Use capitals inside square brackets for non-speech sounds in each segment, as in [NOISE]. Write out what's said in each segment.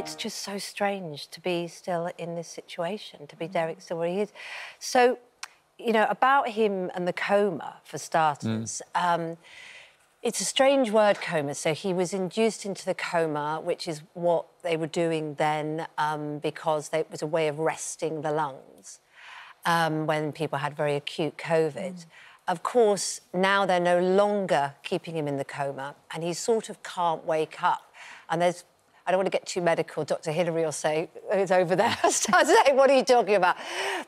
it's just so strange to be still in this situation, to be mm. Derek still where he is. So, you know, about him and the coma, for starters. Mm. Um, it's a strange word, coma. So he was induced into the coma, which is what they were doing then um, because it was a way of resting the lungs um, when people had very acute COVID. Mm. Of course, now they're no longer keeping him in the coma and he sort of can't wake up. And there's I don't want to get too medical. Dr. Hillary will say, who's over there. [LAUGHS] start saying, what are you talking about?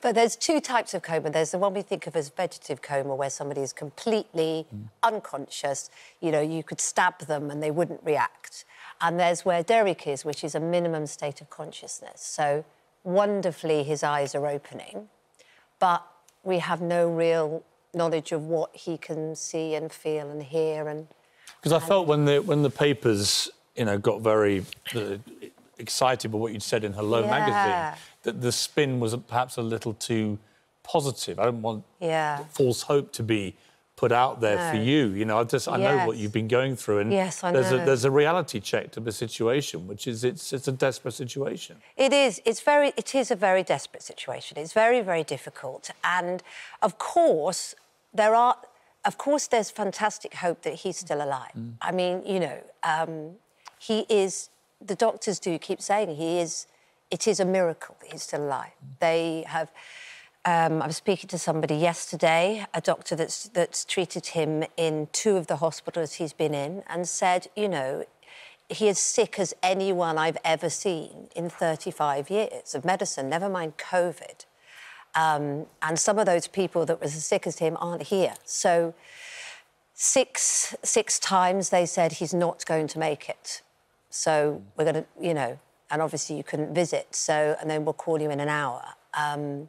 But there's two types of coma. There's the one we think of as vegetative coma, where somebody is completely mm. unconscious. You know, you could stab them and they wouldn't react. And there's where Derek is, which is a minimum state of consciousness. So wonderfully, his eyes are opening, but we have no real knowledge of what he can see and feel and hear and because I felt when the when the papers you know, got very uh, excited by what you'd said in Hello yeah. magazine, that the spin was perhaps a little too positive. I don't want yeah. false hope to be put out there no. for you. You know, I just I yes. know what you've been going through, and yes, I there's know. a there's a reality check to the situation, which is it's it's a desperate situation. It is. It's very. It is a very desperate situation. It's very very difficult, and of course there are. Of course, there's fantastic hope that he's still alive. Mm. I mean, you know, um, he is, the doctors do keep saying he is, it is a miracle that he's still alive. They have. Um, I was speaking to somebody yesterday, a doctor that's that's treated him in two of the hospitals he's been in, and said, you know, he is sick as anyone I've ever seen in 35 years of medicine, never mind COVID. Um, and some of those people that was as sick as him aren't here. So six six times they said he's not going to make it. So we're going to, you know, and obviously you couldn't visit. So, and then we'll call you in an hour. Um,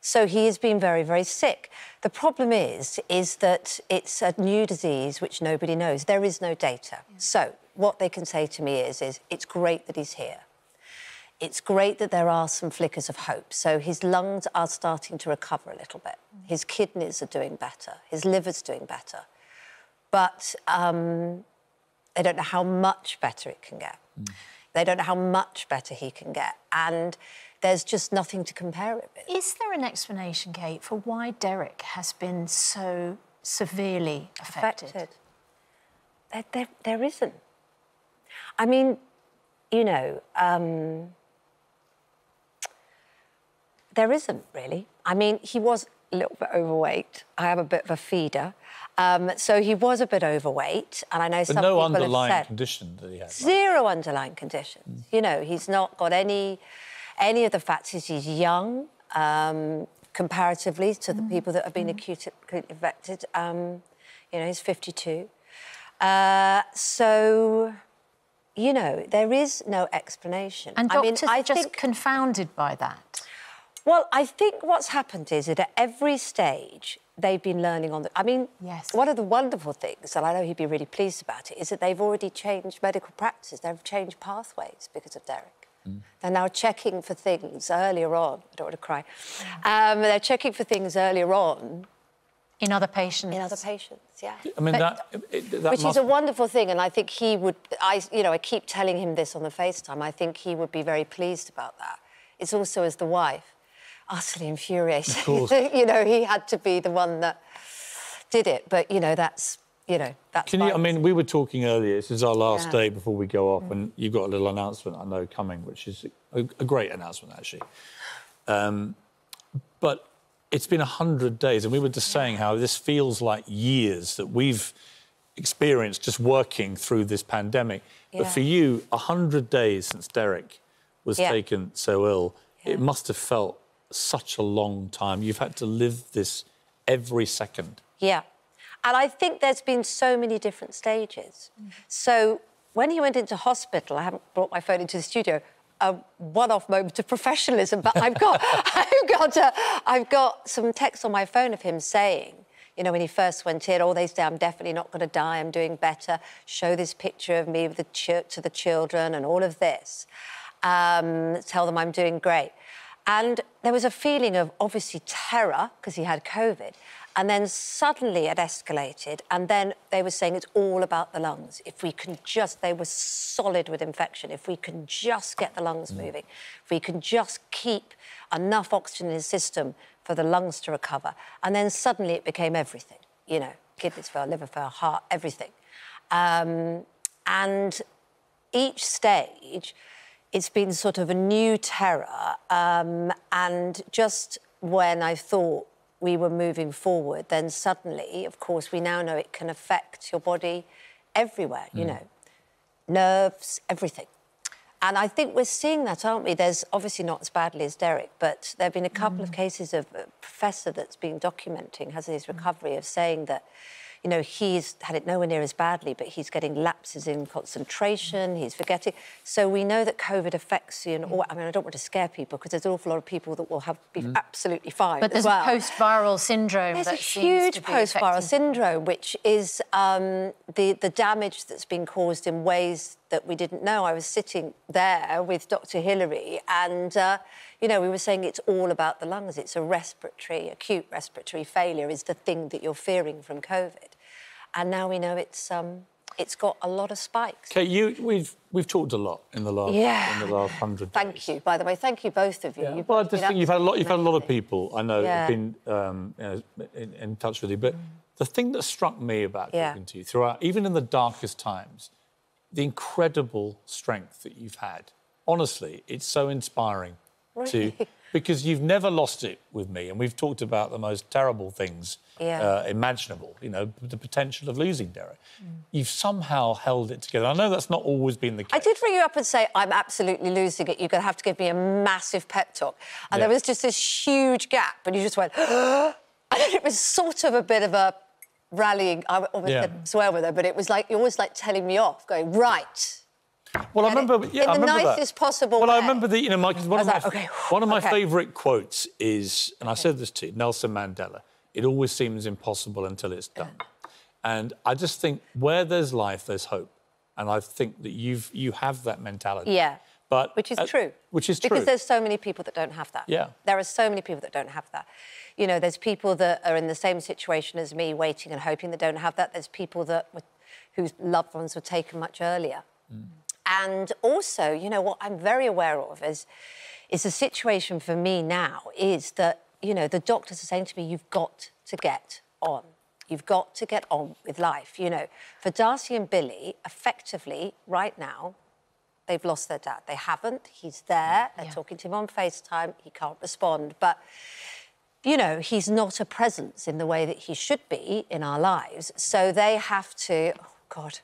so he has been very, very sick. The problem is, is that it's a new disease which nobody knows. There is no data. Yeah. So what they can say to me is, is it's great that he's here. It's great that there are some flickers of hope. So his lungs are starting to recover a little bit. Mm His kidneys are doing better. His liver's doing better. But um, they don't know how much better it can get. Mm. They don't know how much better he can get. And there's just nothing to compare it with. Is there an explanation, Kate, for why Derek has been so severely affected? affected. There, there, there isn't. I mean, you know, um, there isn't really. I mean, he was a little bit overweight. I am a bit of a feeder. Um, so he was a bit overweight, and I know but some no people have said, condition that he had. Zero underlying conditions. Mm. You know, he's not got any any of the factors. He's young. Um, comparatively to the hmm. people that have been mm. acutely affected. Um, you know, he's 52. Uh, so, you know, there is no explanation. And doctors I mean, I just think... confounded by that. Well, I think what's happened is that at every stage, they've been learning on the... I mean, yes. one of the wonderful things, and I know he'd be really pleased about it, is that they've already changed medical practices. They've changed pathways because of Derek. Mm. They're now checking for things earlier on. I don't want to cry. Um, they're checking for things earlier on in other patients. In other patients, yeah. I mean, but, that, it, that, Which must... is a wonderful thing, and I think he would... I, you know, I keep telling him this on the FaceTime. I think he would be very pleased about that. It's also as the wife utterly infuriated, Of course. [LAUGHS] you know, he had to be the one that did it. But, you know, that's, you know, that's... Can you, I mean, we were talking earlier, this is our last yeah. day before we go off, mm. and you've got a little announcement, I know, coming, which is a, a great announcement, actually. Um, but it's been 100 days, and we were just saying how this feels like years that we've experienced just working through this pandemic. Yeah. But for you, 100 days since Derek was yeah. taken so ill, it must have felt such a long time. You've had to live this every second. Yeah. And I think there's been so many different stages. Mm. So when he went into hospital, I haven't brought my phone into the studio, a one-off moment of professionalism, but I've got, [LAUGHS] [LAUGHS] I've got, a, uh, I've got some text on my phone of him saying, you know, when he first went in, all they say, I'm definitely not going to die, I'm doing better, show this picture of me the to the children and all of this, um, tell them I'm doing great. And there was a feeling of obviously terror because he had COVID. And then suddenly it escalated. And then they were saying it's all about the lungs. If we can just, they were solid with infection. If we can just get the lungs mm. moving, if we can just keep enough oxygen in the system for the lungs to recover. And then suddenly it became everything, you know, kidneys fail, liver fail, heart, everything. Um, and each stage, it's been sort of a new terror. Um, and just when I thought we were moving forward, then suddenly, of course, we now know it can affect your body everywhere, mm. you hmm. know, nerves, everything. And I think we're seeing that, aren't we? There's obviously not as badly as Derek, but there have been a couple mm. of hmm. cases of a professor that's been documenting, has his hmm. recovery, of saying that you know, he's had it nowhere near as badly, but he's getting lapses in concentration, he's forgetting. So we know that COVID affects you. And all, I mean, I don't want to scare people because there's an awful lot of people that will have be mm. absolutely fine. But there's well. a post-viral syndrome. There's a huge post-viral syndrome, which is um, the the damage that's been caused in ways that we didn't know. I was sitting there with Dr. Hillary and. Uh, you know, we were saying it's all about the lungs. It's a respiratory, acute respiratory failure is the thing that you're fearing from COVID. And now we know it's um, it's got a lot of spikes. Okay, you we've we've talked a lot in the last yeah. in the last hundred. Thank days. you, by the way. Thank you both of you. Yeah. You've well, I just think you've had a lot. You've had a lot of people I know yeah. have been um, you know, in, in, touch with you. But mm. the thing that struck me about yeah. talking to you throughout, even in the darkest times, the incredible strength that you've had. Honestly, it's so inspiring to because you've never lost it with me, and we've talked about the most terrible things yeah. uh, imaginable. You know, the potential of losing Derek. Mm. You've somehow held it together. I know that's not always been the case. I did ring you up and say I'm absolutely losing it. You're going to have to give me a massive pep talk, and yeah. there was just this huge gap, and you just went. [GASPS] and it was sort of a bit of a rallying. I almost yeah. swear with her, but it was like you're always like telling me off, going right. Well, I remember. It, yeah, in I the remember nicest that. possible. Well, way. I remember the. You know, Mike, one, of my okay. one of my okay. favourite quotes is, and I said this to you, Nelson Mandela. It always seems impossible until it's done. And I just think where there's life, there's hope. And I think that you've you have that mentality. Yeah. But which is uh, true. Which is true. Because there's so many people that don't have that. Yeah. There are so many people that don't have that. You know, there's people that are in the same situation as me, waiting and hoping they don't have that. There's people that were, whose loved ones were taken much earlier. Mm. And also, you know, what I'm very aware of is, is the situation for me now is that, you know, the doctors are saying to me, you've got to get on. You've got to get on with life. You know, for Darcy and Billy, effectively, right now, they've lost their dad. They haven't. He's there. They're talking to him on FaceTime. He can't respond. But, you know, he's not a presence in the way that he should be in our lives. So they have to, oh, God,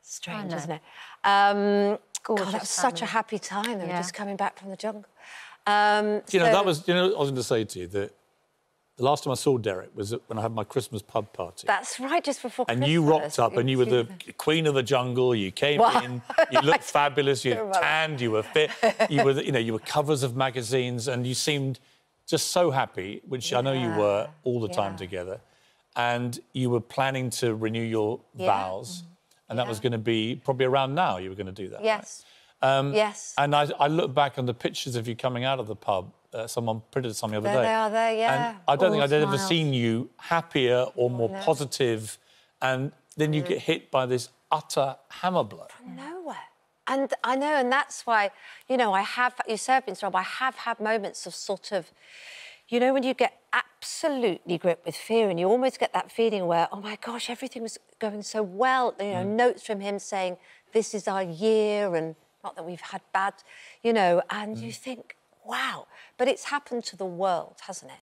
strange, isn't it? Um, God, that was family. such a happy time. They yeah. were just coming back from the jungle. Um, you so... know, that was, you know, I was going to say to you that the last time I saw Derek was when I had my Christmas pub party. That's right, just before and Christmas. And you rocked up and you were the [LAUGHS] queen of the jungle. You came what? in, you looked [LAUGHS] fabulous, you tanned, you were fit, you were, you know, you were covers of magazines and you seemed just so happy, which yeah. I know you were all the yeah. time together. And you were planning to renew your yeah. vows. Mm -hmm and that yeah. was going to be probably around now. You were going to do that. Yes. Right? Um, yes. And I, I look back on the pictures of you coming out of the pub uh, someone printed some the other there day. They are there, yeah. And I don't All think I'd smiles. ever seen you happier or oh, more no. positive, and then you mm. get hit by this utter hammer blow. From nowhere. And I know, and that's why, you know, I have, you say I've been I have had moments of sort of you know, when you get absolutely gripped with fear and you almost get that feeling where, oh my gosh, everything was going so well. You know, mm. notes from him saying, this is our year and not that we've had bad, you know, and mm. you think, wow. But it's happened to the world, hasn't it?